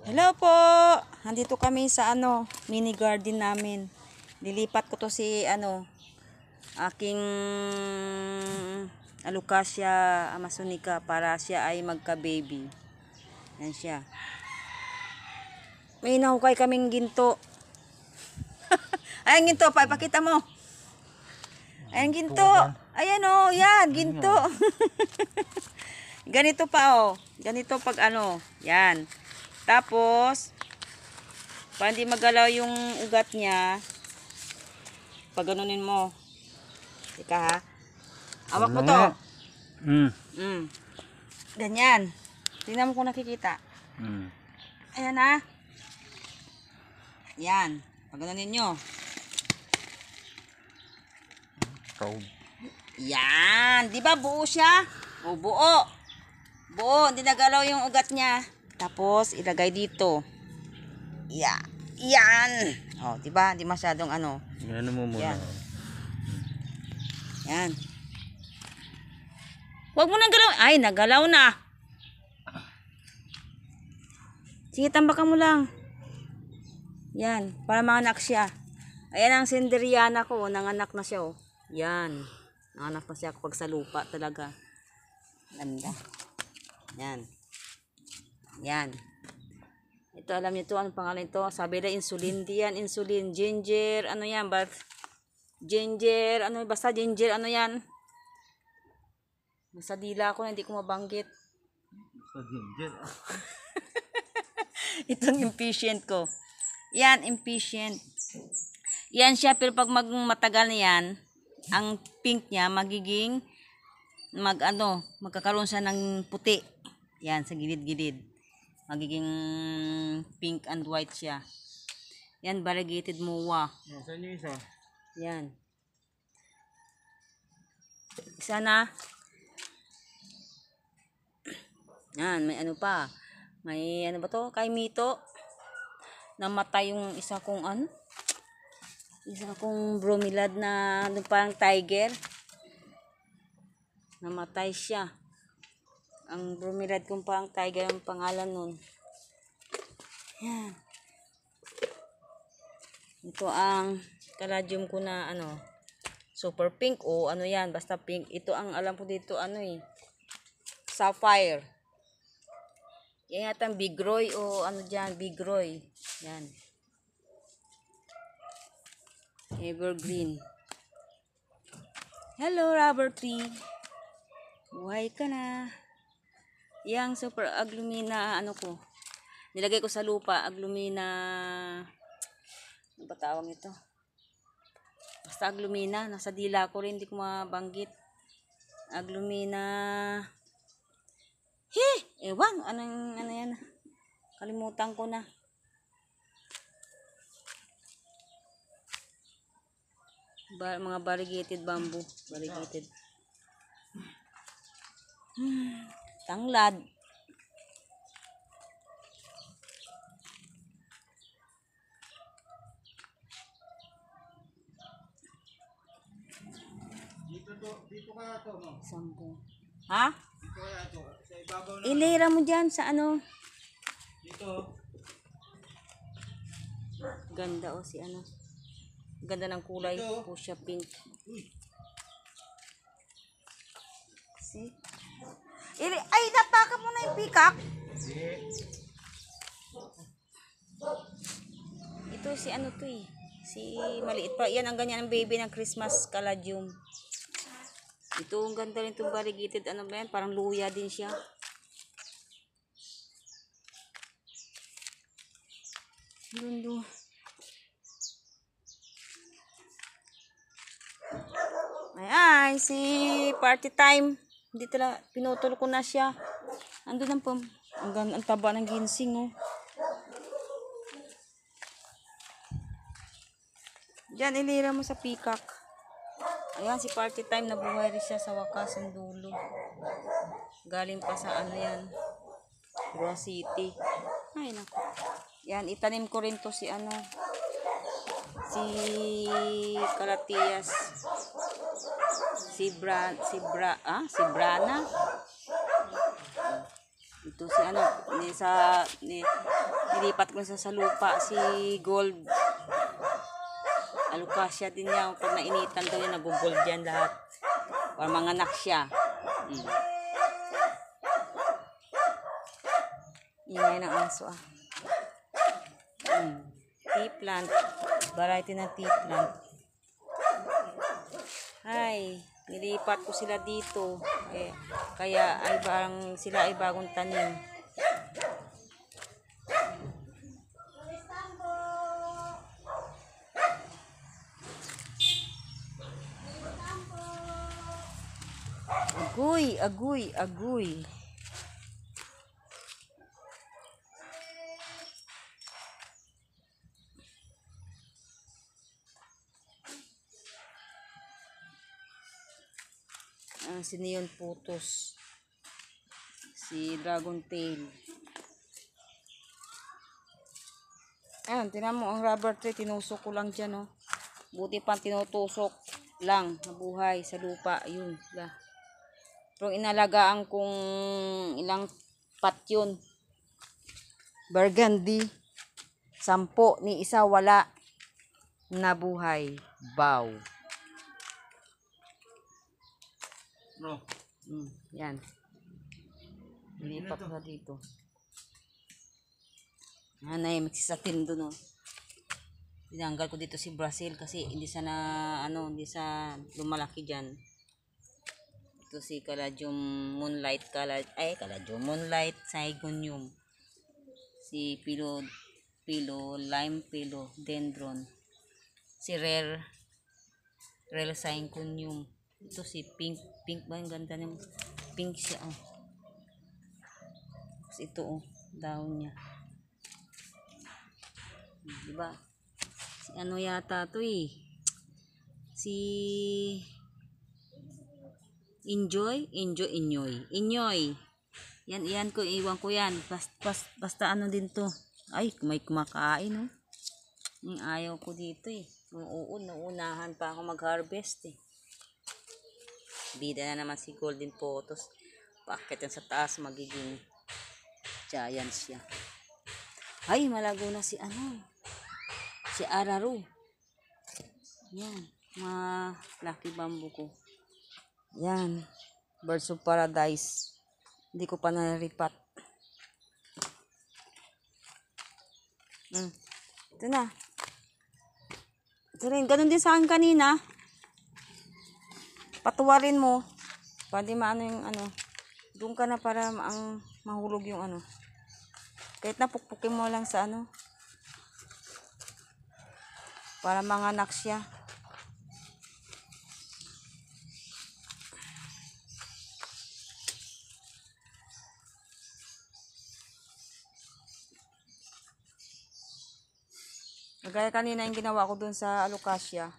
Hello po! Nandito kami sa ano, mini garden namin. Lilipat ko to si ano, aking Alucasia amazonica para siya ay magka-baby. Yan siya. May nahukay kaming ginto. Ayan ginto, pa, pakita mo. Ayan ginto. Ayan oh, yan, ginto. Oh. ganito pa oh. Ganito pag ano, yan. Tapos, para hindi magalaw yung ugat niya, paganunin mo. Teka ha. Awak mo to. Mm. Mm. Ganyan. Tingnan mo kung nakikita. Mm. Ayan ha. Yan. Paganunin nyo. Ikaw. Yan. Di ba buo siya? O buo. Buo. Hindi nagalaw yung ugat niya. Tapos, ilagay dito. Yeah. Yan! oh, di ba? Hindi masyadong ano. Yan mo muna. Yan. Yan. Huwag mo nang galaw. Ay, nagalaw na. Sige, tambakan mo lang. Yan, para manganak siya. Ayan ang sinderiana ko, nanganak na siya oh. Yan. Nanganak na siya kapag sa lupa talaga. Ganda. Yan. Yan. Ito, alam niyo to, ano pangalan ito? Sabi na insulin diyan, insulin, ginger, ano yan, but ginger, ano, basta ginger, ano yan. Basta dila ko, hindi ko mabanggit. Basta ginger. Itong impatient ko. Yan, impatient. Yan siya, pero pag mag matagal na yan, ang pink niya magiging mag ano, magkakaroon siya ng puti. Yan, sa gilid-gilid magiging pink and white siya. Yan, variegated muwa. Oh, saan yung isa? Yan. Isa na. Yan, may ano pa. May ano ba to? Kay Mito. Namatay yung isa kong ano? Isa kong bromilad na ano, parang tiger. Namatay siya. Ang bromelaid pa ang tiger ang pangalan nun. Yan. Ito ang caladium ko na ano, super pink o ano yan, basta pink. Ito ang alam ko dito ano eh, sapphire. Yan yata ang big roy o ano dyan, big roy. Yan. Evergreen. Hello, rubber tree. Buhay ka na. Yang super aglumina, ano ko, nilagay ko sa lupa, aglumina, ano ba tawag ito? Basta aglumina, nasa dila ko rin, hindi ko mabanggit. Aglumina, he, ewan, anong, ano yan, kalimutan ko na. Bar mga variegated bamboo. Variegated. Hmm tanglad. Dito to, dito ka to, no? Sampo. Ha? Dito ka to. Sa ibabaw na. Ilera mo dyan sa ano? Dito. Ganda o oh, si ano. Ganda ng kulay dito. po pink. Uy. See? Ili Ay, napaka mo na yung peacock. Ito si ano to eh. Si maliit pa. Yan ang ganyan ang baby ng Christmas caladium. Ito ang ganda rin itong variegated. Ano ba yan? Parang luya din siya. Yun doon. Ayan, si party time. Hindi talaga, pinutol ko na siya. Ando lang po. Hanggang ang taba ng ginseng, oh. Diyan, ilira mo sa peacock. Ayan, si party time, nabuhay rin siya sa wakas, ang dulo. Galing pa sa ano yan. Gua City. Ay, naku. Yan, itanim ko rin to si ano, si Kalatias si Bra si Bra ah, si Brana. Ito si ano, ni sa ni nilipat ko sa, sa lupa si Gold. Alukasya din niya pag nainitan daw yan nagugold diyan lahat. Para manganak siya. Hmm. Ingay ng aso ah. Hmm. Tea plant. Variety ng tea plant. nilipat ko sila dito. Eh, kaya ay bang sila ay bagong tanim. Agoy, agoy, agoy. ang si Neon Putos, si Dragon Tail. Ayan, tinan mo, ang rubber tree, tinusok ko lang dyan, oh. Buti pa tinutusok lang nabuhay, sa lupa. Yun, la. Pero inalagaan kung ilang pat yun. Burgundy. Sampo ni isa wala nabuhay. buhay. Bow. No. Mm, yan. Lipat ano na dito. Hanay, magsisatin doon. Oh. Tinanggal ko dito si Brazil kasi hindi sana, ano, hindi sa lumalaki dyan. Ito si Caladium Moonlight, Calad, ay, Caladium Moonlight Saigonium. Si Pilo, Pilo, Lime Pilo, Dendron. Si Rare, Rare Saigonium. Ito si Pink. Pink ba? Ang ganda niya. Pink siya, oh. Tapos ito, oh. Down niya. Diba? Si ano yata to, eh. Si... Enjoy? Enjoy, enjoy. Enjoy. Yan, yan ko. Iwan ko yan. Basta, basta, basta ano din to. Ay, may kumakain, oh. Ayaw ko dito, eh. Noong uunahan pa ako mag-harvest, eh. Bida na naman si Golden Photos. Pakit yan sa taas, magiging giant siya. Ay, malago na si ano. Si Araru. Yan. Malaki bamboo ko. Yan. Birds of Paradise. Hindi ko pa naripat. Hmm. Ito na. Ito rin. Ganun din sa akin kanina patuwarin mo pwede maano yung ano doon ka na para ang mahulog yung ano kahit napukpukin mo lang sa ano para mga manganak siya Gaya kanina yung ginawa ko dun sa alukasya.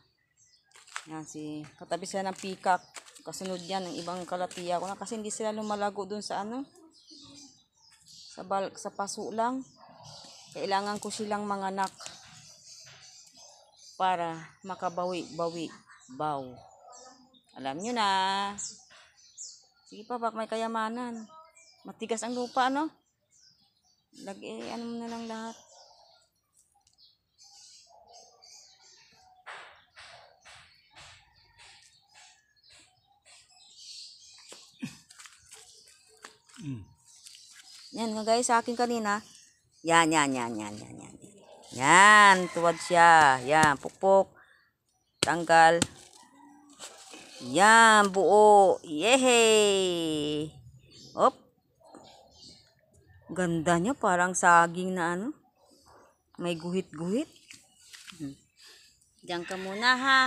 Yan si katabi sila ng peacock. Kasunod yan ng ibang kalatiya ko na kasi hindi sila lumalago dun sa ano. Sa bal sa paso lang. Kailangan ko silang anak para makabawi-bawi baw. Alam nyo na. Sige pa, bak may kayamanan. Matigas ang lupa, no? Lag, eh, ano na lang lahat. Mm. Yan, guys, sa akin kanina. Yan, yan, yan, yan, yan, yan. Yan, tuwad siya. Yan, pukpok. Tanggal. Yan, buo. Yehey! Op. Ganda niya, parang saging na ano. May guhit-guhit. Hmm. Diyan ka muna ha.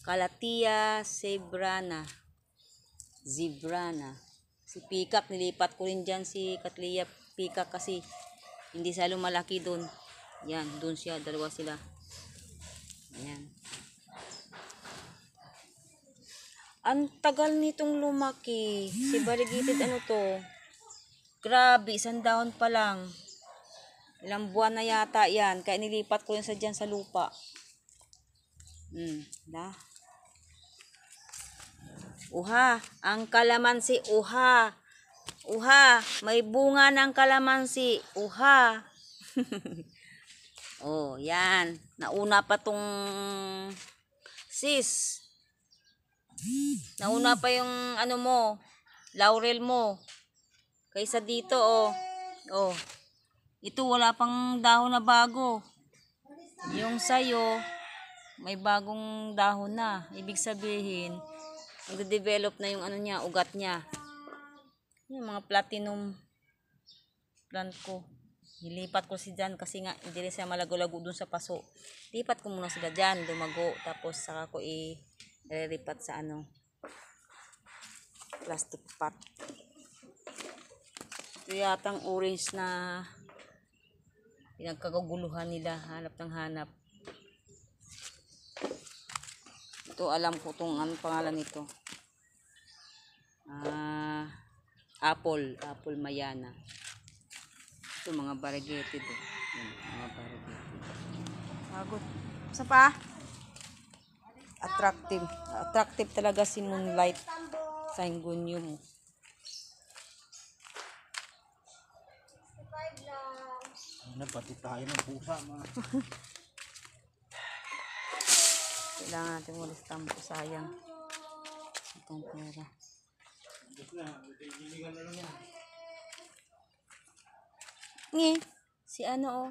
Kalatia zebrana. Zebrana si Pikak nilipat ko rin dyan si Katlia Pikak kasi hindi siya lumalaki doon yan doon siya dalawa sila yan ang tagal nitong lumaki si Baligitid ano to grabe isang daon pa lang ilang buwan na yata yan kaya nilipat ko rin sa dyan sa lupa hmm da Uha, ang kalamansi, uha. Uha, may bunga ng kalamansi, uha. oh, yan. Nauna pa tong sis. Nauna pa yung ano mo, laurel mo. Kaysa dito, oh. Oh. Ito wala pang dahon na bago. Yung sayo, may bagong dahon na. Ibig sabihin, Nagde-develop na yung ano niya, ugat niya. Yung mga platinum plant ko. Nilipat ko si dyan kasi nga hindi rin siya malago-lago dun sa paso. Lipat ko muna sila dyan, lumago. Tapos saka ko i-lipat sa ano, plastic pot. Ito yatang orange na pinagkaguguluhan nila, hanap ng hanap. Ito, alam ko itong ano pangalan nito. Ah, apple. Apple mayana. Ito, mga barigeti do. Yan, mga barigeti. Pagod. Sa pa? Attractive. Attractive talaga si Moonlight. Sanggunium. Ano, pati tayo ng pusa, mga. Kailangan natin walis tambo. Sayang. Itong pera. Ngi. Si ano oh.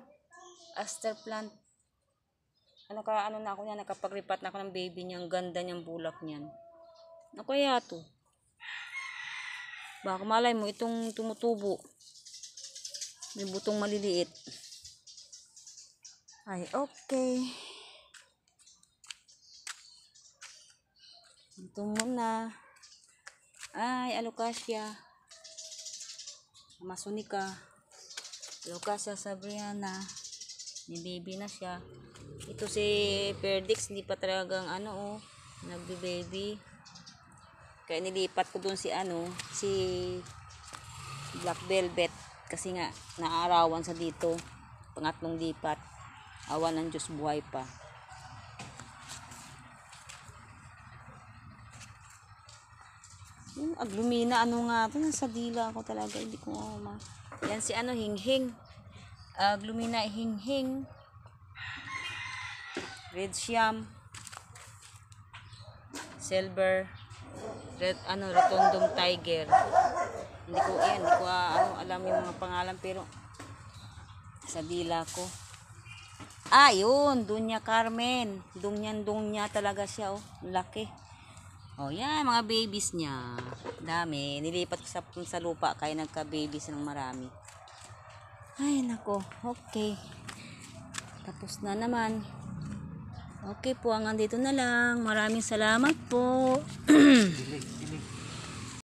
Aster plant. Ano ka, ano na ako niya, nakapagripat na ako ng baby niya. Ang ganda niyang bulak niyan. Ano kaya to? Baka malay mo, itong tumutubo. May butong maliliit. Ay, okay. Ito muna. Ay, alokasya. Masunika. Alokasya sa Ni baby na siya. Ito si Perdix, hindi pa talagang ano oh, nagbe-baby. Kaya nilipat ko doon si ano, si Black Velvet kasi nga naarawan sa dito. Pangatlong lipat. Awan ng Diyos buhay pa. Yung aglumina, ano nga ito, nasa dila ako talaga, hindi ko ma... Yan si ano, hinghing. Aglumina, hinghing. Red Siam. Silver. Red, ano, Rotundum Tiger. Hindi ko, yan, hindi ko ah, ano, alam yung mga pangalan, pero sa dila ko. Ah, yun, Dunya Carmen. Dunyan-dunya talaga siya, oh. Laki. Oh, yan, mga babies niya. Dami. Nilipat ko sa, sa lupa kaya nagka-babies ng marami. Ay, nako. Okay. Tapos na naman. Okay po, hanggang dito na lang. Maraming salamat po.